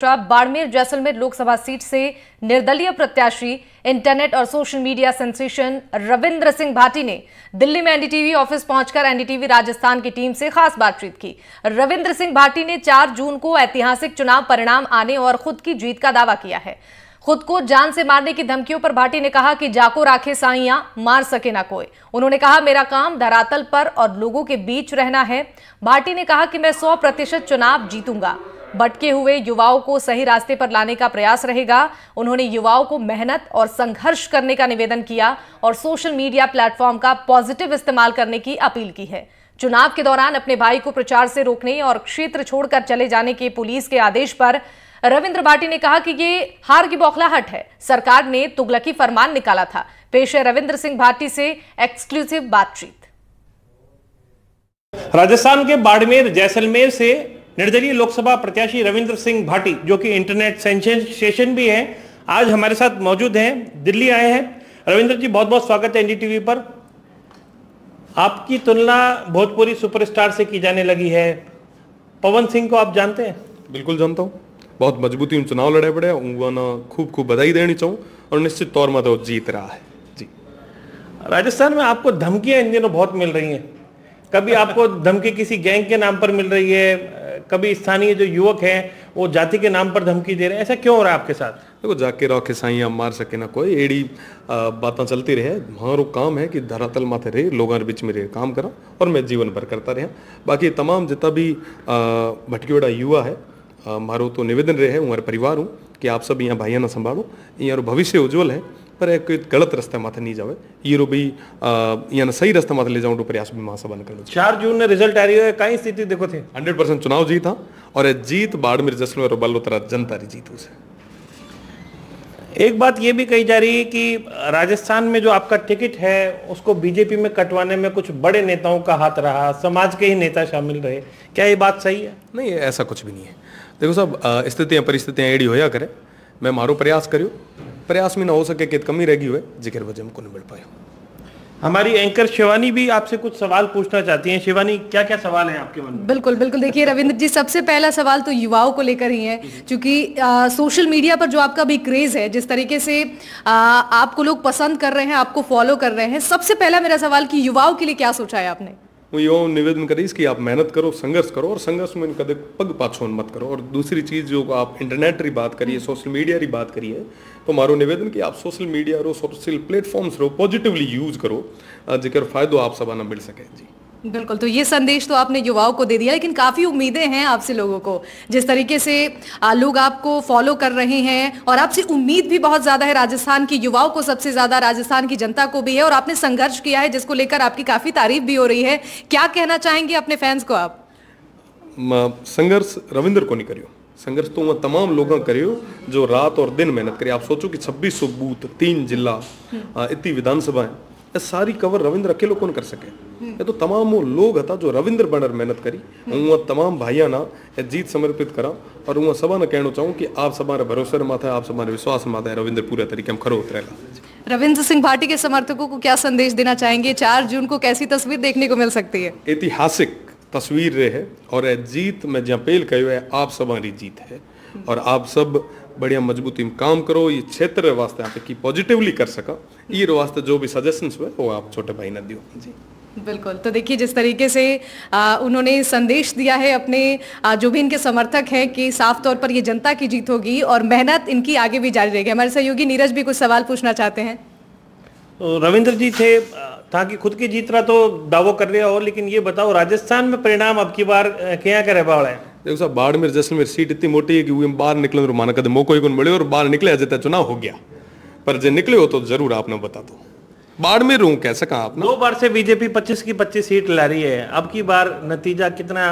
तो बाड़मेर जैसलमेर लोकसभा सीट से निर्दलीय प्रत्याशी इंटरनेट और social media sensation Ravindra Singh Bhati ने दिल्ली में एनडीटीवी ऑफिस पहुंचकर एनडीटीवी राजस्थान की टीम से खास बातचीत की रविंद्र सिंह भाटी ने 4 जून को ऐतिहासिक चुनाव परिणाम आने और खुद की जीत का दावा किया है खुद को जान से मारने की धमकियों पर भाटी ने कहा कि जाको राखे साइया मार सके ना कोई उन्होंने कहा मेरा काम धरातल पर और लोगों के बीच रहना है भाटी ने कहा कि मैं सौ प्रतिशत चुनाव जीतूंगा भटके हुए युवाओं को सही रास्ते पर लाने का प्रयास रहेगा उन्होंने युवाओं को मेहनत और संघर्ष करने का निवेदन किया और सोशल मीडिया प्लेटफॉर्म का पॉजिटिव इस्तेमाल करने की अपील की है चुनाव के दौरान अपने भाई को प्रचार से रोकने और क्षेत्र छोड़कर चले जाने के पुलिस के आदेश पर रविंद्र भाटी ने कहा कि ये हार की बौखलाहट है सरकार ने तुगलकी फरमान निकाला था पेश है रविंद्र सिंह भाटी से एक्सक्लूसिव बातचीत राजस्थान के बाड़मेर जैसलमेर से निर्दलीय लोकसभा प्रत्याशी रविंद्र सिंह भाटी जो कि इंटरनेट सेंसेशन भी है आज हमारे साथ मौजूद हैं दिल्ली आए हैं रविंद्र जी बहुत बहुत स्वागत है एनडीटीवी पर आपकी तुलना भोजपुरी सुपरस्टार से की जाने लगी है पवन सिंह को आप जानते हैं बिल्कुल जानता हूँ बहुत मजबूती उन चुनाव लड़े पड़े उन खूब खूब बधाई देनी चाहूँ और निश्चित तौर में तो जीत रहा है जी राजस्थान में आपको धमकियाँ इन दिनों बहुत मिल रही हैं कभी आपको धमकी किसी गैंग के नाम पर मिल रही है कभी स्थानीय जो युवक है वो जाति के नाम पर धमकी दे रहे हैं ऐसा क्यों हो रहा है आपके साथ देखो जाके रखे साई हम मार सके ना कोई एड़ी बातें चलती रहे हमारो काम है कि धरातल माथे रहे लोगों के बीच में रहे काम करा और मैं जीवन भर करता रहा बाकी तमाम जितना भी भटकियोड़ा युवा है मारो तो निवेदन रहे हमारे परिवार हूँ कि आप सब यहाँ भाइयों ना संभालो यहाँ भविष्य उज्जवल है पर एक गलत रस्ते नहीं रस्तेमाथि નહીં જાવે ઈરો ભાઈ યાને સહી રસ્તેમાથે લે જાઉં તો પ્રયાસ ભી મહાસભા कर लो चार जून ने रिजल्ट आ रही है कई स्थिति देखो थे हंड्रेड परसेंट चुनाव जीत था और जीत बाड़मेर जसलो और बल्लोतरा जनता री जीत उसे एक बात ये भी कही जा रही है कि राजस्थान में जो आपका टिकट है उसको बीजेपी में कटवाने में कुछ बड़े नेताओं का हाथ रहा समाज के ही नेता शामिल रहे क्या ये बात सही है नहीं ऐसा कुछ भी नहीं है देखो सब स्थितियाँ परिस्थितियाँ एड़ी होया करे मैं मारो प्रयास करूँ प्रयास में ना हो सके कित कमी रहगी हुए जिक्र वजह हमको नहीं मिल पाए हमारी एंकर शिवानी भी आपसे कुछ सवाल पूछना चाहती हैं शिवानी क्या क्या सवाल हैं आपके मन में बिल्कुल बिल्कुल देखिए रविंद्र जी सबसे पहला सवाल तो युवाओं को लेकर ही है क्योंकि सोशल मीडिया पर जो आपका भी क्रेज है जिस तरीके से आ, आपको लोग पसंद कर रहे हैं आपको फॉलो कर रहे हैं सबसे पहला मेरा सवाल कि युवाओं के लिए क्या सोचा है आपने હું યુવાઓને નિવેદન કરીશ કે આપ મહેનત કરો સંઘર્ષ કરો ઓર संघर्ष में कदे પગ પાછો મત કરો ઓર दूसरी चीज़ जो आप इंटरनेट री बात करिए सोशल मीडिया री बात करिए तो મારો નિવેદન કે આપ સોશિયલ મીડિયા રો સોશિયલ પ્લેટફોર્મ્સ રો પોઝિટિવલી યુઝ કરો જેકર ફાયદો આપ સબાને મિળ સકે જી बिल्कुल तो ये संदेश तो आपने युवाओं को दे दिया लेकिन काफ़ी उम्मीदें हैं आपसे लोगों को जिस तरीके से लोग आपको फॉलो कर रहे हैं और आपसे उम्मीद भी बहुत ज़्यादा है राजस्थान की युवाओं को सबसे ज़्यादा राजस्थान की जनता को भी है और आपने संघर्ष किया है जिसको लेकर आपकी काफ़ी तारीफ भी हो रही है क्या कहना चाहेंगे अपने फैंस को आप संघर्ष रविंद्र को नहीं करियो संघर्ष तो वह तमाम लोग करियो जो रात और दिन मेहनत करिए आप सोचो कि छब्बीस सौ बूथ तीन जिला इतनी विधानसभाएं सारी कवर रविंद्र अकेले कौन कर सके ये तो तमाम वो लोग હતા जो रविंद्र बनर मेहनत करी હું तमाम તમામ ना ये जीत समर्पित करा और હું સભાને કહેણું ચાહું કે આપ સમારે ભરોસે માથે આપ સમારે माता है रविंद्र पूरे तरीके में खरो उतरेगा रविंद्र सिंह भाटी के समर्थकों को क्या संदेश देना चाहेंगे चार जून को कैसी तस्वीर देखने को मिल सकती है ऐतिहासिक तस्वीर रहे है और जीत में जहाँ पेल कहो आप सबारी जीत है और आप सब बढ़िया मजबूती में काम करो ये क्षेत्र वास्ते आप की पॉजिटिवली कर सको ये वास्ते जो भी सजेशंस हुए वो आप छोटे भाई ने दियो जी बिल्कुल तो देखिए जिस तरीके से आ, उन्होंने संदेश दिया है अपने आ, जो भी इनके समर्थक हैं कि साफ तौर पर ये जनता की जीत होगी और मेहनत इनकी आगे भी जारी रहेगी हमारे सहयोगी नीरज भी कुछ सवाल पूछना चाहते हैं तो रविंद्र जी थे ताकि खुद की जीत रहा तो दावो कर रहे हो लेकिन ये बताओ राजस्थान में परिणाम अब की बार क्या क्या रहने है देखो साहब बाड़मेर जैसलमेर सीट इतनी मोटी है कि वो बाहर निकले तो माना कदम मौको एक मिले और बाहर निकले जैसे तो चुनाव हो गया पर जो निकले हो तो जरूर आपने बता दो बाड़मेर हूँ कह सका आप दो बार से बीजेपी पच्चीस की पच्चीस सीट ला रही है अब की बार नतीजा कितना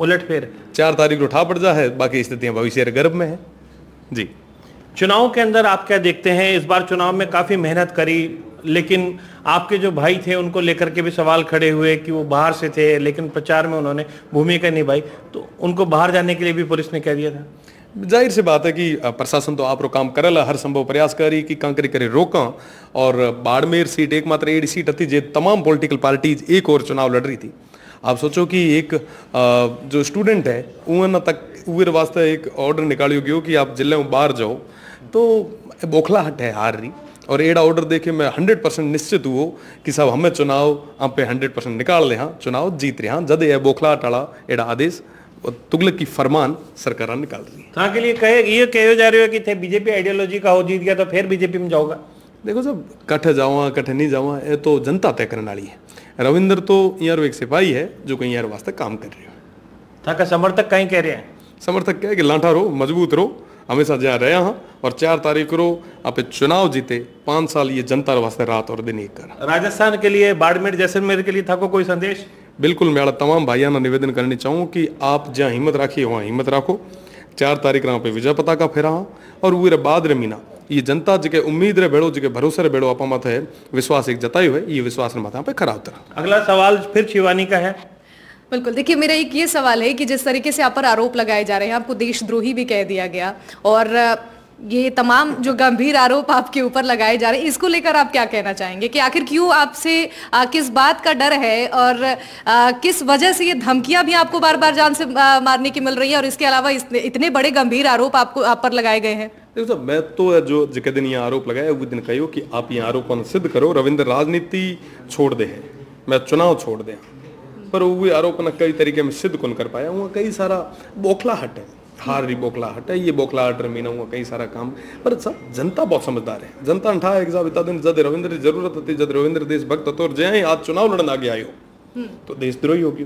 उलट फेर चार तारीख उठा पड़ जा है बाकी स्थितियां भविष्य गर्भ में है जी चुनाव के अंदर आप क्या देखते हैं इस बार चुनाव में काफी मेहनत करी लेकिन आपके जो भाई थे उनको लेकर के भी सवाल खड़े हुए कि वो बाहर से थे लेकिन प्रचार में उन्होंने भूमिका निभाई तो उनको बाहर जाने के लिए भी पुलिस ने कह दिया था जाहिर सी बात है कि प्रशासन तो आप काम करल हर संभव प्रयास करी कि कांकरी करे रोका और बाड़मेर सीट एकमात्र एडी सीट थी जे तमाम पॉलिटिकल पार्टीज एक और चुनाव लड़ रही थी आप सोचो कि एक जो स्टूडेंट है ना तक उर वास्ते एक ऑर्डर होगी हो कि आप जिले में बाहर जाओ तो बोखला हट है हार रही और एड़ा ऑर्डर देखे मैं हंड्रेड परसेंट निश्चित हुआ कि सब हमें चुनाव आप पे हंड्रेड परसेंट निकाल रहे चुनाव जीत रहे हाँ जद यह बोखला टाला एड़ा आदेश और तुगलक की फरमान सरकार निकाल रही है हाँ के लिए कहे ये कहो जा रहे हो कि थे बीजेपी आइडियोलॉजी का हो जीत गया तो फिर बीजेपी में जाओगा देखो सब कठे जावा कठे नहीं जावा ये तो जनता तय करने वाली है रविंदर तो यार एक सिपाही है जो कहीं यार वास्ते काम कर रहे हो तो था समर्थक कहीं कह रहे हैं समर्थक कह कि लाठा रहो मजबूत रहो हमेशा जहाँ रहा हाँ और चार तारीख को आप चुनाव जीते पांच साल ये जनता वास्ते रात और दिन एक कर राजस्थान के लिए बाड़मेर जैसलमेर के लिए था को कोई संदेश बिल्कुल मैं तमाम भाइयों ने निवेदन करनी चाहूँ कि आप जहाँ हिम्मत राखी वहाँ हिम्मत राखो चार तारीख रहा पे विजय पता का फेरा और वे बाद रे मीना ये जनता जिके उम्मीद रे बेड़ो जिके भरोसे रे बेड़ो आप मत है विश्वास एक जताई हुए ये विश्वास माता पे खरा उतरा अगला सवाल फिर शिवानी का है बिल्कुल देखिए मेरा एक ये सवाल है कि जिस तरीके से आप पर आरोप लगाए जा रहे हैं आपको देशद्रोही भी कह दिया गया और ये तमाम जो गंभीर आरोप आपके ऊपर लगाए जा रहे हैं इसको लेकर आप क्या कहना चाहेंगे कि आखिर क्यों आपसे किस बात का डर है और आ, किस वजह से ये धमकियां भी आपको बार बार जान से आ, मारने की मिल रही है और इसके अलावा इसने, इतने बड़े गंभीर आरोप आपको आप पर लगाए गए हैं देखो साहब मैं तो जो जिके दिन ये आरोप लगाया वो दिन कही कि आप ये आरोप सिद्ध करो रविंद्र राजनीति छोड़ दे मैं चुनाव छोड़ दें पर वो भी ना कई तरीके में सिद्ध कौन कर पाया हुआ कई सारा बोखला हट है हार बोखला हट है ये बौखलाहट रमीना हुआ कई सारा काम पर सब जनता बहुत समझदार है जनता अंठा एग्जाम जद रविंद्र जरूरत होती जद रविंद्र भक्त तो और जय आज चुनाव लड़न आगे आयो हम्म। तो देशद्रोही होगी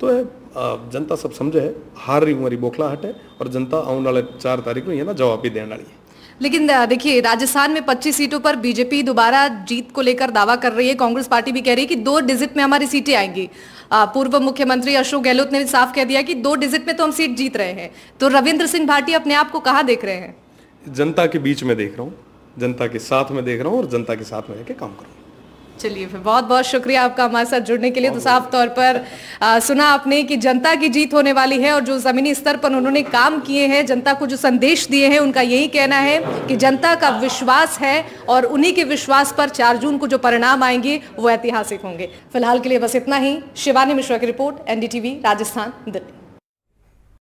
तो है जनता सब समझे है हार रही बोखला हट है और जनता आने वाले चार तारीख को ये ना जवाब भी देने वाली है लेकिन देखिए राजस्थान में 25 सीटों पर बीजेपी दोबारा जीत को लेकर दावा कर रही है कांग्रेस पार्टी भी कह रही है कि दो डिजिट में हमारी सीटें आएंगी पूर्व मुख्यमंत्री अशोक गहलोत ने साफ कह दिया कि दो डिजिट में तो हम सीट जीत रहे हैं तो रविंद्र सिंह भाटी अपने आप को कहा देख रहे हैं जनता के बीच में देख रहा हूँ जनता के साथ में देख रहा हूँ और जनता के साथ में रहकर काम हूँ चलिए फिर बहुत बहुत शुक्रिया आपका हमारे साथ जुड़ने के लिए तो साफ तौर पर आ, सुना आपने कि जनता की जीत होने वाली है और जो जमीनी स्तर पर उन्होंने काम किए हैं जनता को जो संदेश दिए हैं उनका यही कहना है कि जनता का विश्वास है और उन्हीं के विश्वास पर चार जून को जो परिणाम आएंगे वो ऐतिहासिक होंगे फिलहाल के लिए बस इतना ही शिवानी मिश्रा की रिपोर्ट एनडीटीवी राजस्थान दिल्ली